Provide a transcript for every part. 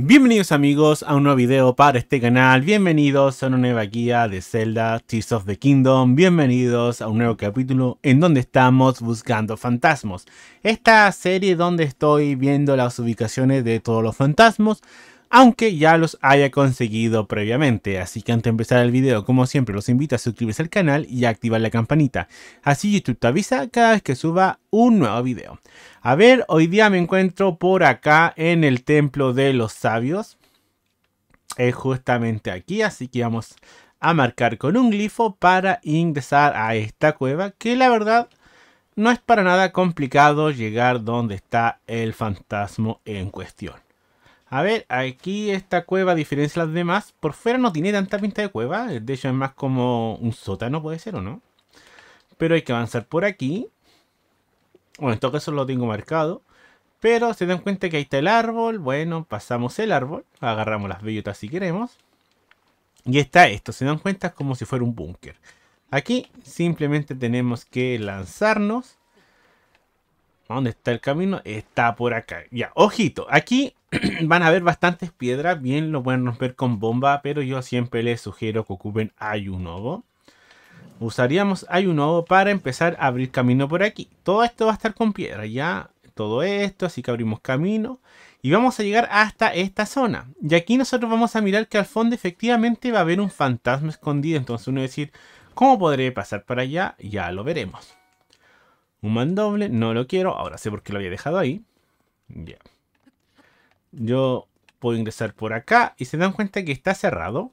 Bienvenidos amigos a un nuevo video para este canal, bienvenidos a una nueva guía de Zelda Tears of the Kingdom, bienvenidos a un nuevo capítulo en donde estamos buscando fantasmas. Esta serie donde estoy viendo las ubicaciones de todos los fantasmas aunque ya los haya conseguido previamente. Así que antes de empezar el video, como siempre, los invito a suscribirse al canal y a activar la campanita. Así YouTube te avisa cada vez que suba un nuevo video. A ver, hoy día me encuentro por acá en el Templo de los Sabios. Es justamente aquí, así que vamos a marcar con un glifo para ingresar a esta cueva que la verdad no es para nada complicado llegar donde está el fantasma en cuestión. A ver, aquí esta cueva, a diferencia de las demás, por fuera no tiene tanta pinta de cueva. De hecho, es más como un sótano, puede ser, ¿o no? Pero hay que avanzar por aquí. Bueno, en todo caso lo tengo marcado. Pero se dan cuenta que ahí está el árbol. Bueno, pasamos el árbol. Agarramos las bellotas si queremos. Y está esto. Se dan cuenta como si fuera un búnker. Aquí simplemente tenemos que lanzarnos. ¿Dónde está el camino? Está por acá. Ya, ojito. Aquí van a haber bastantes piedras, bien lo pueden romper con bomba, pero yo siempre les sugiero que ocupen ovo. Usaríamos Ovo para empezar a abrir camino por aquí. Todo esto va a estar con piedra, ya todo esto, así que abrimos camino y vamos a llegar hasta esta zona. Y aquí nosotros vamos a mirar que al fondo efectivamente va a haber un fantasma escondido, entonces uno va a decir, ¿cómo podré pasar para allá? Ya lo veremos. Un mandoble, no lo quiero, ahora sé por qué lo había dejado ahí. Ya. Yo puedo ingresar por acá y se dan cuenta que está cerrado.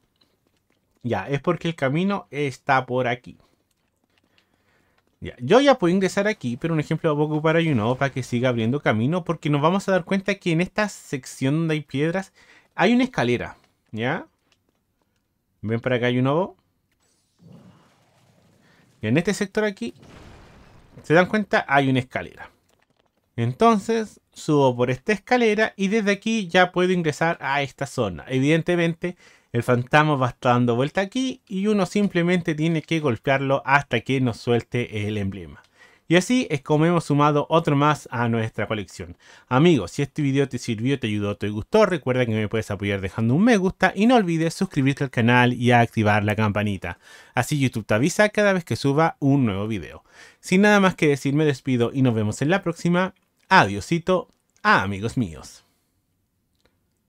Ya, es porque el camino está por aquí. Ya, yo ya puedo ingresar aquí, pero un ejemplo voy a ocupar Ayuno para que siga abriendo camino, porque nos vamos a dar cuenta que en esta sección donde hay piedras hay una escalera, ¿ya? Ven para acá nuevo Y en este sector aquí, se dan cuenta, hay una escalera. Entonces subo por esta escalera y desde aquí ya puedo ingresar a esta zona. Evidentemente el fantasma va dando vuelta aquí y uno simplemente tiene que golpearlo hasta que nos suelte el emblema. Y así es como hemos sumado otro más a nuestra colección. Amigos, si este video te sirvió, te ayudó, te gustó, recuerda que me puedes apoyar dejando un me gusta y no olvides suscribirte al canal y activar la campanita. Así YouTube te avisa cada vez que suba un nuevo video. Sin nada más que decir, me despido y nos vemos en la próxima. Adiosito. Ah, amigos míos.